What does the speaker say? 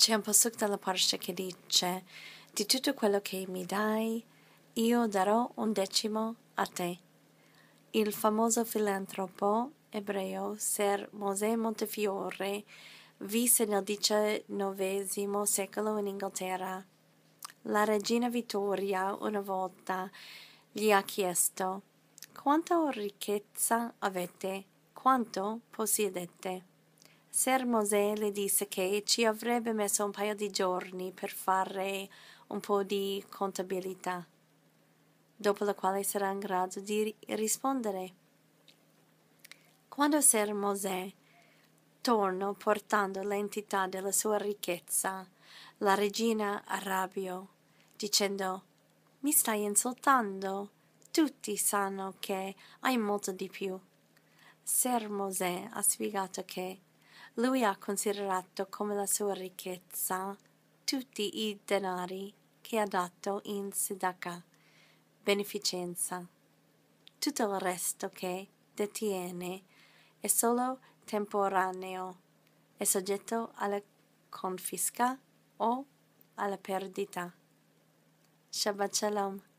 C'è un passaggio della parsha che dice, di tutto quello che mi dai, io darò un decimo a te. Il famoso filantropo ebreo Ser Mosè Montefiore visse nel XIX secolo in Inghilterra. La regina Vittoria una volta gli ha chiesto Quanta ricchezza avete? Quanto possiedete? Ser Mosè le disse che ci avrebbe messo un paio di giorni per fare un po' di contabilità, dopo la quale sarà in grado di rispondere. Quando Ser Mosè tornò portando l'entità della sua ricchezza, la regina arrabbiò, dicendo Mi stai insultando. Tutti sanno che hai molto di più. Ser Mosè ha spiegato che lui ha considerato come la sua ricchezza tutti i denari che ha dato in sedaka, beneficenza. Tutto il resto che detiene è solo temporaneo, è soggetto alla confisca o alla perdita. Shabbat Shalom.